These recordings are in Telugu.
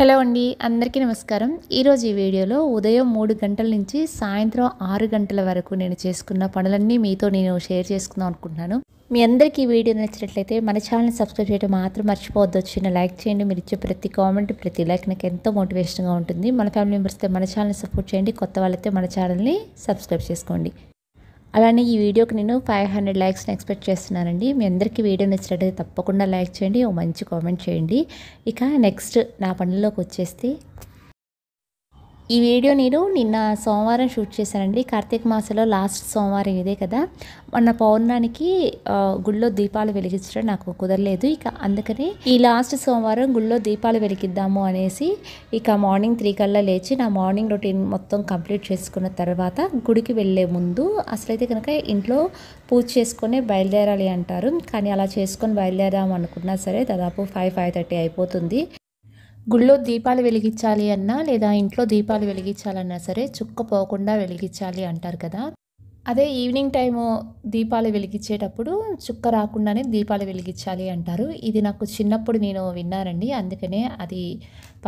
హలో అండి అందరికీ నమస్కారం ఈరోజు ఈ వీడియోలో ఉదయం మూడు గంటల నుంచి సాయంత్రం ఆరు గంటల వరకు నేను చేసుకున్న పనులన్నీ మీతో నేను షేర్ చేసుకుందాం అనుకుంటున్నాను మీ అందరికీ ఈ వీడియో నచ్చినట్లయితే మన ఛానల్ని సబ్స్క్రైబ్ చేయడం మాత్రం మర్చిపోవద్దు వచ్చిన లైక్ చేయండి మీరు ఇచ్చే ప్రతి కామెంట్ ప్రతి లైక్ నాకు ఎంతో మోటివేషన్గా ఉంటుంది మన ఫ్యామిలీ మెంబర్స్తో మన ఛానల్ని సపోర్ట్ చేయండి కొత్త వాళ్ళైతే మన ఛానల్ని సబ్స్క్రైబ్ చేసుకోండి అలానే ఈ వీడియోకి నేను ఫైవ్ హండ్రెడ్ లైక్స్ని ఎక్స్పెక్ట్ చేస్తున్నానండి మీ అందరికీ వీడియో నచ్చినట్టయితే తప్పకుండా లైక్ చేయండి ఓ మంచి కామెంట్ చేయండి ఇక నెక్స్ట్ నా పనుల్లోకి వచ్చేస్తే ఈ వీడియో నేను నిన్న సోమవారం షూట్ చేశానండి కార్తీక మాసంలో లాస్ట్ సోమవారం ఇదే కదా మొన్న పౌర్ణానికి గుళ్ళో దీపాలు వెలిగించడం నాకు కుదరలేదు ఇక అందుకని ఈ లాస్ట్ సోమవారం గుళ్ళో దీపాలు వెలిగిద్దాము అనేసి ఇక మార్నింగ్ త్రీ కల్లా లేచి నా మార్నింగ్ రొటీన్ మొత్తం కంప్లీట్ చేసుకున్న తర్వాత గుడికి వెళ్ళే ముందు అసలైతే కనుక ఇంట్లో పూజ చేసుకొని బయలుదేరాలి అంటారు కానీ అలా చేసుకొని బయలుదేరాము అనుకున్నా సరే దాదాపు ఫైవ్ ఫైవ్ థర్టీ అయిపోతుంది గుళ్ళో దీపాలు వెలిగించాలి అన్నా లేదా ఇంట్లో దీపాలు వెలిగించాలన్నా సరే చుక్క పోకుండా వెలిగించాలి అంటారు కదా అదే ఈవినింగ్ టైము దీపాలు వెలిగించేటప్పుడు చుక్క రాకుండానే దీపాలు వెలిగించాలి అంటారు ఇది నాకు చిన్నప్పుడు నేను విన్నానండి అందుకనే అది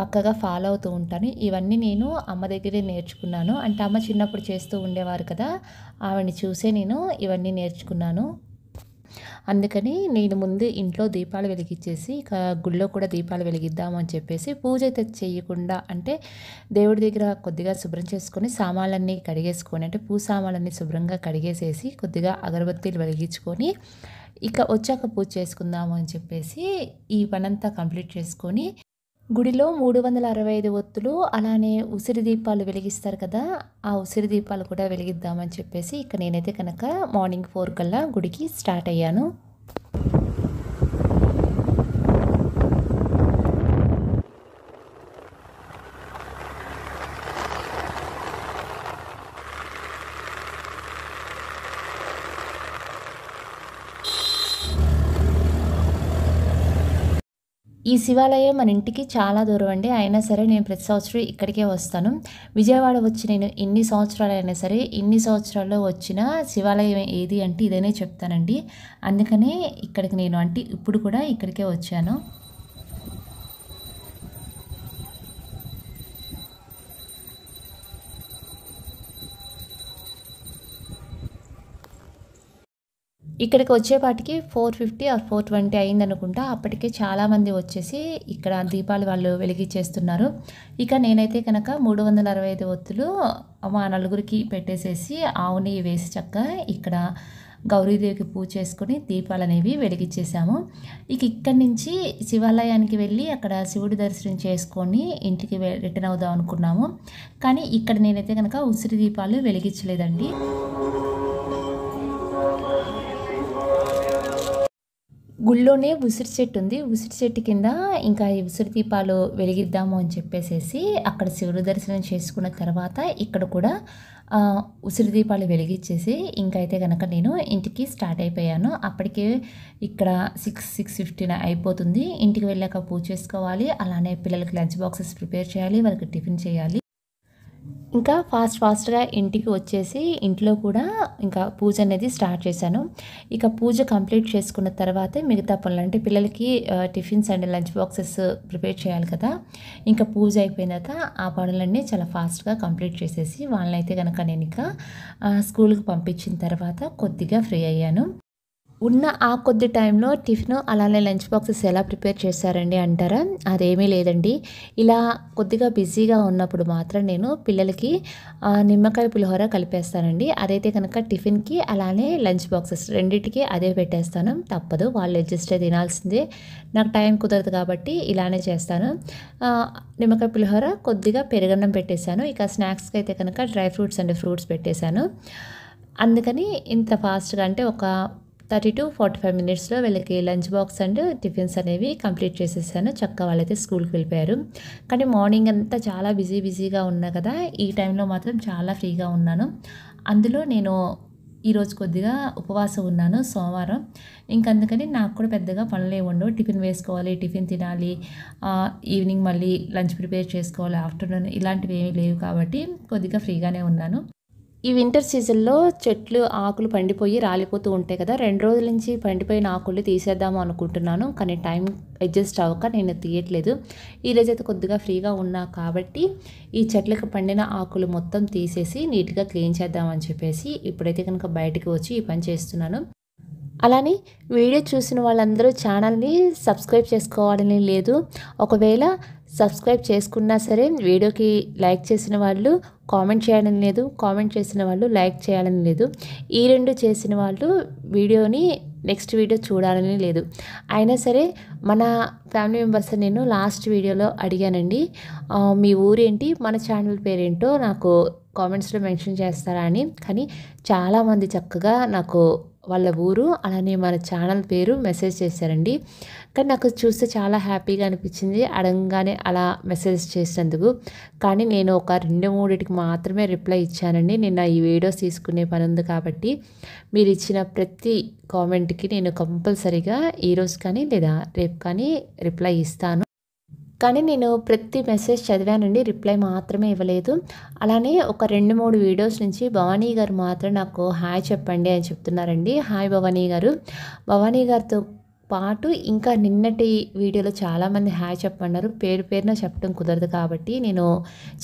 పక్కగా ఫాలో అవుతూ ఉంటాను ఇవన్నీ నేను అమ్మ దగ్గరే నేర్చుకున్నాను అంటే అమ్మ చిన్నప్పుడు చేస్తూ ఉండేవారు కదా ఆవిడని చూసే నేను ఇవన్నీ నేర్చుకున్నాను అందుకని నేను ముందు ఇంట్లో దీపాలు వెలిగించేసి ఇక గుళ్ళో కూడా దీపాలు వెలిగిద్దాము అని చెప్పేసి పూజ అయితే చేయకుండా అంటే దేవుడి దగ్గర కొద్దిగా శుభ్రం చేసుకొని సామాన్లన్నీ కడిగేసుకొని అంటే పూ సామాన్లన్నీ శుభ్రంగా కడిగేసేసి కొద్దిగా అగరబత్తీలు వెలిగించుకొని ఇక వచ్చాక పూజ చేసుకుందాము అని చెప్పేసి ఈ పనంతా కంప్లీట్ చేసుకొని గుడిలో మూడు వందల అరవై ఐదు ఒత్తులు అలానే ఉసిరి దీపాలు వెలిగిస్తారు కదా ఆ ఉసిరి దీపాలు కూడా వెలిగిద్దామని చెప్పేసి ఇక నేనైతే కనుక మార్నింగ్ ఫోర్ కల్లా గుడికి స్టార్ట్ అయ్యాను ఈ శివాలయం మన ఇంటికి చాలా దూరం అండి అయినా సరే నేను ప్రతి సంవత్సరం ఇక్కడికే వస్తాను విజయవాడ వచ్చి నేను ఇన్ని సంవత్సరాలు అయినా సరే ఇన్ని సంవత్సరాల్లో వచ్చిన శివాలయం ఏది అంటే ఇదనే చెప్తానండి అందుకనే ఇక్కడికి నేను అంటే ఇప్పుడు కూడా ఇక్కడికే వచ్చాను ఇక్కడికి వచ్చేపాటికి four fifty or four twenty అయింది అనుకుంటా అప్పటికే చాలామంది వచ్చేసి ఇక్కడ దీపాలు వాళ్ళు వెలిగించేస్తున్నారు ఇక నేనైతే కనుక మూడు వందల అరవై ఐదు ఒత్తులు మా నలుగురికి పెట్టేసేసి ఆవుని వేసి చక్క ఇక్కడ గౌరీదేవికి పూజ చేసుకుని దీపాలు అనేవి వెలిగించేసాము ఇక ఇక్కడి నుంచి శివాలయానికి వెళ్ళి అక్కడ శివుడి దర్శనం చేసుకొని ఇంటికి రిటర్న్ అవుదాం అనుకున్నాము కానీ ఇక్కడ నేనైతే కనుక ఉసిరి దీపాలు వెలిగించలేదండి గుళ్ళోనే ఉసిరి చెట్టు ఉంది ఉసిరి చెట్టు కింద ఇంకా ఈ ఉసిరి దీపాలు వెలిగిద్దాము అని చెప్పేసేసి అక్కడ శివుడు దర్శనం చేసుకున్న తర్వాత ఇక్కడ కూడా ఉసిరి దీపాలు వెలిగించేసి ఇంకైతే కనుక నేను ఇంటికి స్టార్ట్ అయిపోయాను అప్పటికే ఇక్కడ సిక్స్ సిక్స్ ఫిఫ్టీన్ అయిపోతుంది ఇంటికి వెళ్ళాక పూజ చేసుకోవాలి అలానే పిల్లలకి లంచ్ బాక్సెస్ ప్రిపేర్ చేయాలి వాళ్ళకి టిఫిన్ చేయాలి ఇంకా ఫాస్ట్ ఫాస్ట్గా ఇంటికి వచ్చేసి ఇంట్లో కూడా ఇంకా పూజ అనేది స్టార్ట్ చేశాను ఇక పూజ కంప్లీట్ చేసుకున్న తర్వాత మిగతా పనులు అంటే పిల్లలకి tiffins and lunch boxes prepare చేయాలి కదా ఇంకా పూజ అయిపోయిన తర్వాత ఆ పనులన్నీ చాలా ఫాస్ట్గా కంప్లీట్ చేసేసి వాళ్ళనైతే కనుక నేను ఇంకా స్కూల్కి పంపించిన తర్వాత కొద్దిగా ఫ్రీ అయ్యాను ఉన్న ఆ కొద్ది టైంలో టిఫిన్ అలానే లంచ్ బాక్సెస్ ఎలా ప్రిపేర్ చేశారండి అంటారా అదేమీ లేదండి ఇలా కొద్దిగా బిజీగా ఉన్నప్పుడు మాత్రం నేను పిల్లలకి నిమ్మకాయ పులిహోర కలిపేస్తానండి అదైతే కనుక టిఫిన్కి అలానే లంచ్ బాక్సెస్ రెండింటికి అదే పెట్టేస్తాను తప్పదు వాళ్ళు అడ్జస్ట్ తినాల్సిందే నాకు టైం కుదరదు కాబట్టి ఇలానే చేస్తాను నిమ్మకాయ పులిహోర కొద్దిగా పెరగన్నం పెట్టేశాను ఇక స్నాక్స్కి అయితే కనుక డ్రై ఫ్రూట్స్ అండ్ ఫ్రూట్స్ పెట్టేశాను అందుకని ఇంత ఫాస్ట్గా అంటే ఒక థర్టీ టు ఫార్టీ ఫైవ్ మినిట్స్లో వీళ్ళకి లంచ్ బాక్స్ అండ్ టిఫిన్స్ అనేవి కంప్లీట్ చేసేసాను చక్కగా వాళ్ళైతే స్కూల్కి వెళ్ళిపోయారు కానీ మార్నింగ్ అంతా చాలా బిజీ బిజీగా ఉన్నా కదా ఈ టైంలో మాత్రం చాలా ఫ్రీగా ఉన్నాను అందులో నేను ఈరోజు కొద్దిగా ఉపవాసం ఉన్నాను సోమవారం ఇంకందుకని నాకు కూడా పెద్దగా పనులు ఉండవు టిఫిన్ వేసుకోవాలి టిఫిన్ తినాలి ఈవినింగ్ మళ్ళీ లంచ్ ప్రిపేర్ చేసుకోవాలి ఆఫ్టర్నూన్ ఇలాంటివి ఏమీ లేవు కాబట్టి కొద్దిగా ఫ్రీగానే ఉన్నాను ఈ వింటర్ సీజన్లో చెట్లు ఆకులు పండిపోయి రాలిపోతూ ఉంటాయి కదా రెండు రోజుల నుంచి పండిపోయిన ఆకులు తీసేద్దాము అనుకుంటున్నాను కానీ టైం అడ్జస్ట్ అవ్వక నేను తీయట్లేదు ఈరోజైతే కొద్దిగా ఫ్రీగా ఉన్నా కాబట్టి ఈ చెట్లకు పండిన ఆకులు మొత్తం తీసేసి నీట్గా క్లీన్ చేద్దామని చెప్పేసి ఇప్పుడైతే కనుక బయటకు వచ్చి ఈ పని చేస్తున్నాను అలానే వీడియో చూసిన వాళ్ళందరూ ఛానల్ని సబ్స్క్రైబ్ చేసుకోవాలని లేదు ఒకవేళ సబ్స్క్రైబ్ చేసుకున్నా సరే వీడియోకి లైక్ చేసిన వాళ్ళు కామెంట్ చేయాలని లేదు కామెంట్ చేసిన వాళ్ళు లైక్ చేయాలని లేదు ఈ రెండు చేసిన వాళ్ళు వీడియోని నెక్స్ట్ వీడియో చూడాలని లేదు అయినా సరే మన ఫ్యామిలీ మెంబర్స్ నేను లాస్ట్ వీడియోలో అడిగానండి మీ ఊరేంటి మన ఛానల్ పేరేంటో నాకు కామెంట్స్లో మెన్షన్ చేస్తారా అని కానీ చాలామంది చక్కగా నాకు వాళ్ళ ఊరు అలానే మన ఛానల్ పేరు మెసేజ్ చేశారండి కానీ నాకు చూస్తే చాలా హ్యాపీగా అనిపించింది అడగగానే అలా మెసేజ్ చేసినందుకు కానీ నేను ఒక రెండు మూడింటికి మాత్రమే రిప్లై ఇచ్చానండి నిన్న ఈ వీడియోస్ తీసుకునే పని ఉంది కాబట్టి మీరు ఇచ్చిన ప్రతి కామెంట్కి నేను కంపల్సరీగా ఈరోజు కానీ లేదా రేపు కానీ రిప్లై ఇస్తాను కానీ నేను ప్రతి మెసేజ్ చదివానండి రిప్లై మాత్రమే ఇవ్వలేదు అలానే ఒక రెండు మూడు వీడియోస్ నుంచి భవానీ గారు మాత్రం నాకు హాయ్ చెప్పండి అని చెప్తున్నారండి హాయ్ భవానీ గారు భవానీ గారితో పాటు ఇంకా నిన్నటి వీడియోలో చాలామంది హాయ్ చెప్పన్నారు పేరు పేరున చెప్పడం కుదరదు కాబట్టి నేను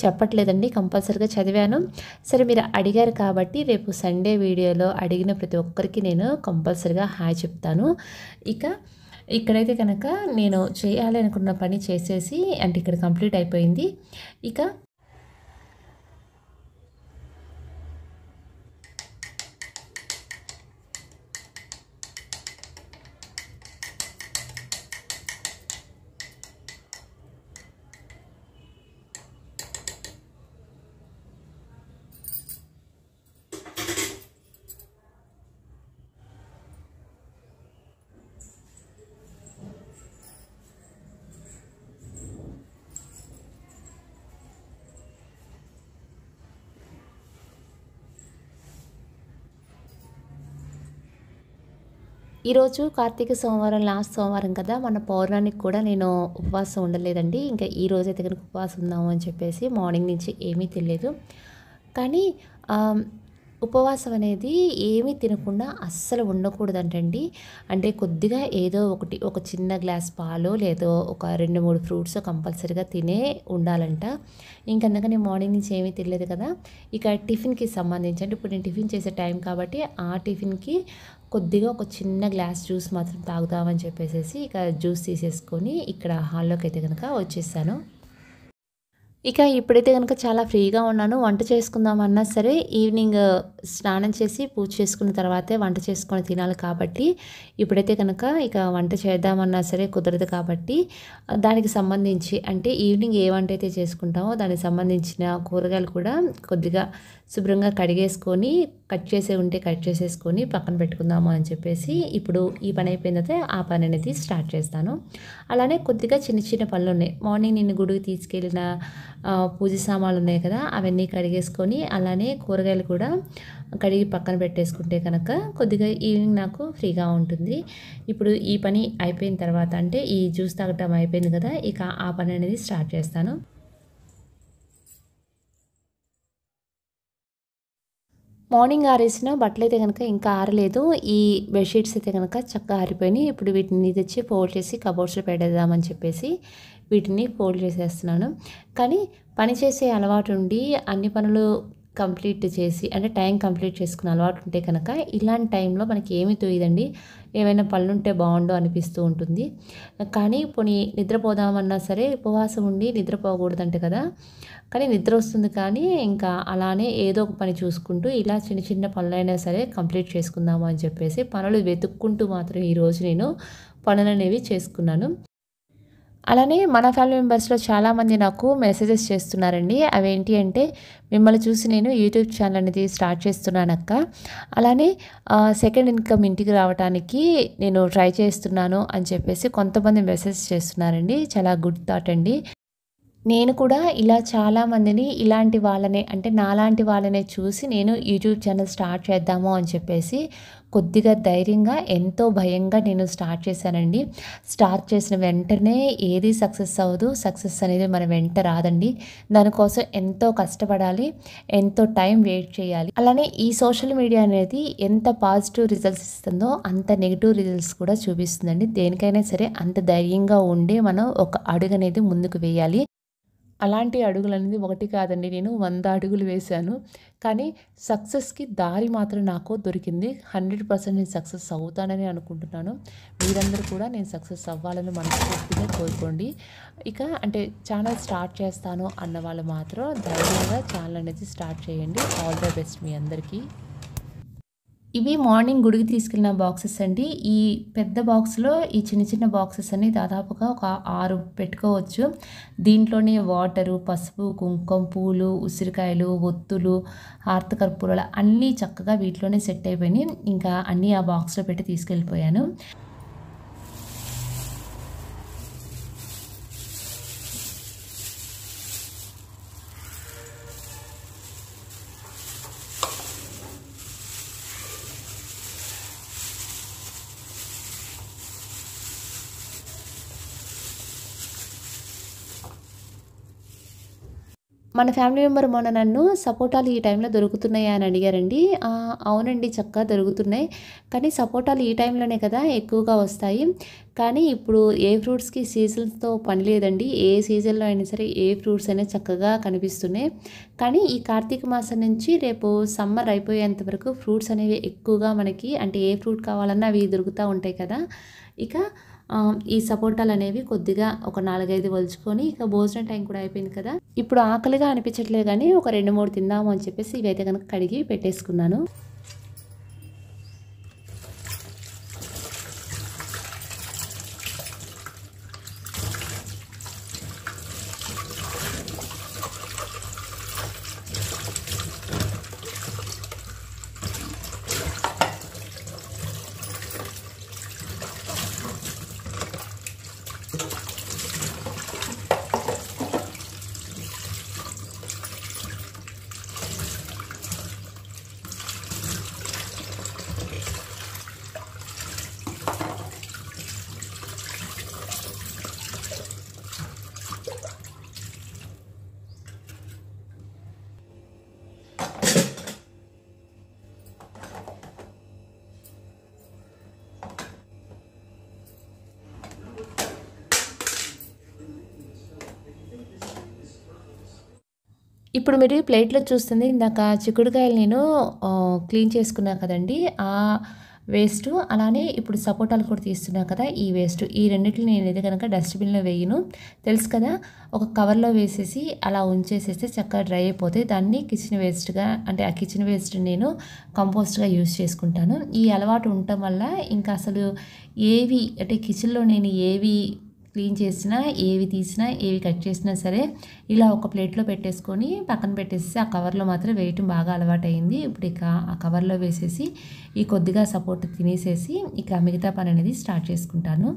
చెప్పట్లేదండి కంపల్సరీగా చదివాను సరే మీరు అడిగారు కాబట్టి రేపు సండే వీడియోలో అడిగిన ప్రతి ఒక్కరికి నేను కంపల్సరీగా హాయ్ చెప్తాను ఇక ఇక్కడైతే కనుక నేను చేయాలి అనుకున్న పని చేసేసి అంటే ఇక్కడ కంప్లీట్ అయిపోయింది ఇక ఈరోజు కార్తీక సోమవారం లాస్ట్ సోమవారం కదా మన పౌర్ణానికి కూడా నేను ఉపవాసం ఉండలేదండి ఇంకా ఈ రోజు అయితే కనుక ఉపవాసం ఉందాము అని చెప్పేసి మార్నింగ్ నుంచి ఏమీ తెలియదు కానీ ఉపవాసం అనేది ఏమీ తినకుండా అస్సలు ఉండకూడదంటండి అంటే కొద్దిగా ఏదో ఒకటి ఒక చిన్న గ్లాస్ పాలు లేదో ఒక రెండు మూడు ఫ్రూట్స్ కంపల్సరీగా తినే ఉండాలంట నేను మార్నింగ్ నుంచి ఏమీ తినలేదు కదా ఇక టిఫిన్కి సంబంధించి అంటే ఇప్పుడు నేను టిఫిన్ చేసే టైం కాబట్టి ఆ టిఫిన్కి కొద్దిగా ఒక చిన్న గ్లాస్ జ్యూస్ మాత్రం తాగుదామని చెప్పేసి ఇక జ్యూస్ తీసేసుకొని ఇక్కడ హాల్లోకి అయితే కనుక వచ్చేసాను ఇక ఇప్పుడైతే కనుక చాలా ఫ్రీగా ఉన్నాను వంట చేసుకుందామన్నా సరే ఈవినింగ్ స్నానం చేసి పూజ చేసుకున్న తర్వాతే వంట చేసుకొని తినాలి కాబట్టి ఇప్పుడైతే కనుక ఇక వంట చేద్దామన్నా సరే కుదరదు కాబట్టి దానికి సంబంధించి అంటే ఈవినింగ్ ఏ వంట అయితే చేసుకుంటామో దానికి సంబంధించిన కూరగాయలు కూడా కొద్దిగా శుభ్రంగా కడిగేసుకొని కట్ చేసే ఉంటే కట్ చేసేసుకొని పక్కన పెట్టుకుందాము అని చెప్పేసి ఇప్పుడు ఈ పని అయిపోయిన తర్వాత ఆ పని అనేది స్టార్ట్ చేస్తాను అలానే కొద్దిగా చిన్న చిన్న పనులు ఉన్నాయి మార్నింగ్ నేను గుడికి తీసుకెళ్ళిన పూజ సామాన్లు ఉన్నాయి కదా అవన్నీ కడిగేసుకొని అలానే కూరగాయలు కూడా కడిగి పక్కన పెట్టేసుకుంటే కనుక కొద్దిగా ఈవినింగ్ నాకు ఫ్రీగా ఉంటుంది ఇప్పుడు ఈ పని అయిపోయిన తర్వాత అంటే ఈ జ్యూస్ తాగటం అయిపోయింది కదా ఇక ఆ పని అనేది స్టార్ట్ చేస్తాను మార్నింగ్ ఆరేసిన బట్టలు అయితే కనుక ఇంకా ఆరలేదు ఈ బెడ్షీట్స్ అయితే కనుక చక్కగా ఆరిపోయినాయి ఇప్పుడు వీటిని తెచ్చి ఫోల్డ్ చేసి కబోర్డ్స్లో పెట్టేద్దామని చెప్పేసి వీటిని ఫోల్డ్ చేసేస్తున్నాను కానీ పని చేసే అలవాటు ఉండి అన్ని పనులు కంప్లీట్ చేసి అంటే టైం కంప్లీట్ చేసుకుని అలవాటు ఉంటే కనుక ఇలాంటి టైంలో మనకి ఏమి తెలియదండి ఏమైనా ఉంటే బాగుండో అనిపిస్తూ ఉంటుంది కానీ పోనీ నిద్రపోదామన్నా సరే ఉపవాసం ఉండి నిద్రపోకూడదంటే కదా కానీ నిద్ర వస్తుంది కానీ ఇంకా అలానే ఏదో ఒక పని చూసుకుంటూ ఇలా చిన్న చిన్న పనులైనా సరే కంప్లీట్ చేసుకుందాము అని చెప్పేసి పనులు వెతుక్కుంటూ మాత్రం ఈరోజు నేను పనులు అనేవి చేసుకున్నాను అలానే మన ఫ్యామిలీ మెంబర్స్లో చాలామంది నాకు మెసేజెస్ చేస్తున్నారండి అవేంటి అంటే మిమ్మల్ని చూసి నేను యూట్యూబ్ ఛానల్ అనేది స్టార్ట్ చేస్తున్నానక్క అలానే సెకండ్ ఇన్కమ్ ఇంటికి రావడానికి నేను ట్రై చేస్తున్నాను అని చెప్పేసి కొంతమంది మెసేజ్ చేస్తున్నారండి చాలా గుడ్ థాట్ అండి నేను కూడా ఇలా చాలామందిని ఇలాంటి వాళ్ళనే అంటే నాలాంటి వాళ్ళనే చూసి నేను యూట్యూబ్ ఛానల్ స్టార్ట్ చేద్దాము అని చెప్పేసి కొద్దిగా ధైర్యంగా ఎంతో భయంగా నేను స్టార్ట్ చేశానండి స్టార్ట్ చేసిన వెంటనే ఏది సక్సెస్ అవ్వదు సక్సెస్ అనేది మన వెంట రాదండి దానికోసం ఎంతో కష్టపడాలి ఎంతో టైం వెయిట్ చేయాలి అలానే ఈ సోషల్ మీడియా అనేది ఎంత పాజిటివ్ రిజల్ట్స్ ఇస్తుందో అంత నెగిటివ్ రిజల్ట్స్ కూడా చూపిస్తుందండి దేనికైనా సరే అంత ధైర్యంగా ఉండే మనం ఒక అడుగు అనేది ముందుకు వేయాలి అలాంటి అడుగులు అనేది ఒకటి కాదండి నేను వంద అడుగులు వేశాను కానీ సక్సెస్కి దారి మాత్రం నాకు దొరికింది హండ్రెడ్ పర్సెంట్ నేను సక్సెస్ అవుతానని అనుకుంటున్నాను మీరందరూ కూడా నేను సక్సెస్ అవ్వాలని మనస్ఫూర్తిగా కోరుకోండి ఇక అంటే ఛానల్ స్టార్ట్ చేస్తాను అన్న వాళ్ళు మాత్రం ధైర్యంగా ఛానల్ అనేది స్టార్ట్ చేయండి ఆల్ ద బెస్ట్ మీ అందరికీ ఇవి మార్నింగ్ గుడికి తీసుకెళ్ళిన బాక్సెస్ అండి ఈ పెద్ద బాక్స్లో ఈ చిన్న చిన్న బాక్సెస్ అన్ని దాదాపుగా ఒక ఆరు పెట్టుకోవచ్చు దీంట్లోనే వాటరు పసుపు కుంకుమ పూలు ఉసిరికాయలు ఒత్తులు హార్తకర్పూరాలు అన్నీ చక్కగా వీటిలోనే సెట్ అయిపోయినాయి ఇంకా అన్నీ ఆ బాక్స్లో పెట్టి తీసుకెళ్ళిపోయాను మన ఫ్యామిలీ మెంబర్ మొన్న నన్ను సపోటాలు ఈ టైంలో దొరుకుతున్నాయా అని అడిగారండి అవునండి చక్కగా దొరుకుతున్నాయి కానీ సపోటాలు ఈ టైంలోనే కదా ఎక్కువగా వస్తాయి కానీ ఇప్పుడు ఏ ఫ్రూట్స్కి సీజన్స్తో పని లేదండి ఏ సీజన్లో అయినా సరే ఏ ఫ్రూట్స్ అయినా చక్కగా కనిపిస్తున్నాయి కానీ ఈ కార్తీక మాసం నుంచి రేపు సమ్మర్ అయిపోయేంత వరకు ఫ్రూట్స్ అనేవి ఎక్కువగా మనకి అంటే ఏ ఫ్రూట్ కావాలన్నా అవి దొరుకుతూ ఉంటాయి కదా ఇక ఈ సపోటాలు అనేవి కొద్దిగా ఒక నాలుగైదు వలుచుకొని ఇక భోజనం టైం కూడా అయిపోయింది కదా ఇప్పుడు ఆకలిగా అనిపించట్లేదు కానీ ఒక రెండు మూడు తిందాము అని చెప్పేసి ఇవైతే కనుక కడిగి పెట్టేసుకున్నాను ఇప్పుడు మీరు ఈ ప్లేట్లో చూస్తుంది ఇందాక చిక్కుడుకాయలు నేను క్లీన్ చేసుకున్నా కదండి ఆ వేస్ట్ అలానే ఇప్పుడు సపోటాలు కూడా తీస్తున్నా కదా ఈ వేస్ట్ ఈ రెండింటిని నేనైతే కనుక డస్ట్బిన్లో వేయను తెలుసు కదా ఒక కవర్లో వేసేసి అలా ఉంచేసేస్తే చక్కగా డ్రై అయిపోతే దాన్ని కిచెన్ వేస్ట్గా అంటే ఆ కిచెన్ వేస్ట్ నేను కంపోస్ట్గా యూజ్ చేసుకుంటాను ఈ అలవాటు ఉండటం వల్ల ఇంకా అసలు ఏవి అంటే కిచెన్లో నేను ఏవి క్లీన్ చేసినా ఏవి తీసినా ఏవి కట్ చేసినా సరే ఇలా ఒక ప్లేట్లో పెట్టేసుకొని పక్కన పెట్టేసి ఆ కవర్లో మాత్రం వేయటం బాగా అలవాటైంది ఇప్పుడు ఇక ఆ కవర్లో వేసేసి ఈ కొద్దిగా సపోర్ట్ తినేసేసి ఇక మిగతా పని అనేది స్టార్ట్ చేసుకుంటాను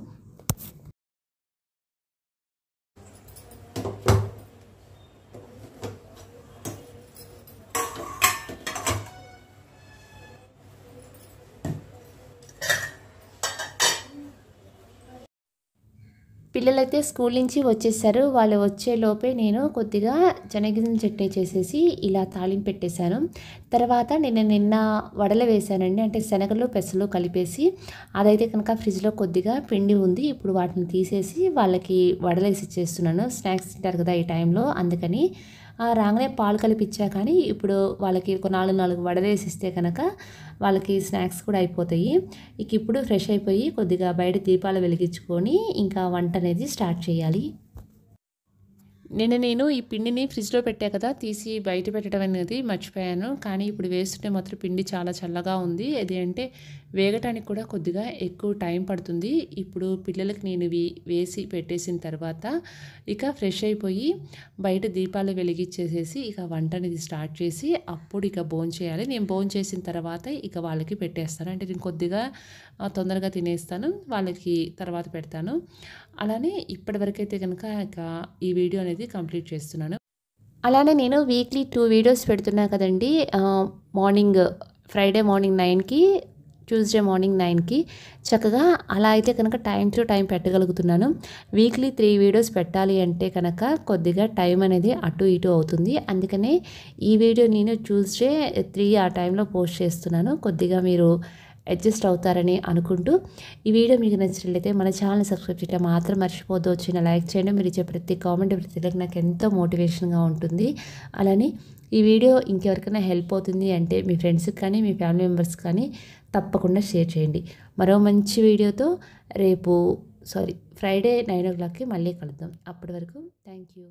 పిల్లలైతే స్కూల్ నుంచి వచ్చేసారు వాళ్ళు వచ్చేలోపే నేను కొద్దిగా చెనగిజల చట్నీ చేసేసి ఇలా తాళింపు పెట్టేశాను తర్వాత నేను నిన్న వడలు వేశానండి అంటే శనగలు పెసలు కలిపేసి అదైతే కనుక ఫ్రిడ్జ్లో కొద్దిగా పిండి ఉంది ఇప్పుడు వాటిని తీసేసి వాళ్ళకి వడలేసి చేస్తున్నాను స్నాక్స్ తింటారు కదా ఈ టైంలో అందుకని రాగానే పాలు కలిపిచ్చా కానీ ఇప్పుడు వాళ్ళకి ఒక నాలుగు నాలుగు వడవేసిస్తే కనుక వాళ్ళకి స్నాక్స్ కూడా అయిపోతాయి ఇక ఇప్పుడు ఫ్రెష్ అయిపోయి కొద్దిగా బయట దీపాలు వెలిగించుకొని ఇంకా వంట అనేది స్టార్ట్ చేయాలి నిన్న నేను ఈ పిండిని ఫ్రిడ్జ్లో పెట్టా కదా తీసి బయట పెట్టడం అనేది మర్చిపోయాను కానీ ఇప్పుడు వేస్తుంటే మాత్రం పిండి చాలా చల్లగా ఉంది ఏది అంటే వేగటానికి కూడా కొద్దిగా ఎక్కువ టైం పడుతుంది ఇప్పుడు పిల్లలకి నేను వేసి పెట్టేసిన తర్వాత ఇక ఫ్రెష్ అయిపోయి బయట దీపాలు వెలిగించేసేసి ఇక వంట అనేది స్టార్ట్ చేసి అప్పుడు ఇక బోన్ చేయాలి నేను బోన్ చేసిన తర్వాత ఇక వాళ్ళకి పెట్టేస్తాను అంటే నేను కొద్దిగా తొందరగా తినేస్తాను వాళ్ళకి తర్వాత పెడతాను అలానే ఇప్పటివరకైతే కనుక ఇక ఈ వీడియో అనేది కంప్లీట్ చేస్తున్నాను అలానే నేను వీక్లీ టూ వీడియోస్ పెడుతున్నా కదండి మార్నింగ్ ఫ్రైడే మార్నింగ్ నైన్కి ట్యూస్డే మార్నింగ్ నైన్కి చక్కగా అలా అయితే కనుక టైం టు టైం పెట్టగలుగుతున్నాను వీక్లీ త్రీ వీడియోస్ పెట్టాలి అంటే కనుక కొద్దిగా టైం అనేది అటు ఇటు అవుతుంది అందుకనే ఈ వీడియో నేను ట్యూస్డే త్రీ ఆ టైంలో పోస్ట్ చేస్తున్నాను కొద్దిగా మీరు అడ్జస్ట్ అవుతారని అనుకుంటూ ఈ వీడియో మీకు నచ్చినట్లయితే మన ఛానల్ని సబ్స్క్రైబ్ చేయడం మాత్రం మర్చిపోద్దు వచ్చిన లైక్ చేయండి మీరు ఇచ్చే ప్రతి కామెంట్ ప్రతి నాకు ఎంతో మోటివేషన్గా ఉంటుంది అలానే ఈ వీడియో ఇంకెవరికైనా హెల్ప్ అవుతుంది అంటే మీ ఫ్రెండ్స్కి కానీ మీ ఫ్యామిలీ మెంబర్స్ కానీ తప్పకుండా షేర్ చేయండి మరో మంచి వీడియోతో రేపు సారీ ఫ్రైడే నైన్ ఓ క్లాక్కి మళ్ళీ కలుద్దాం అప్పటి వరకు థ్యాంక్ యూ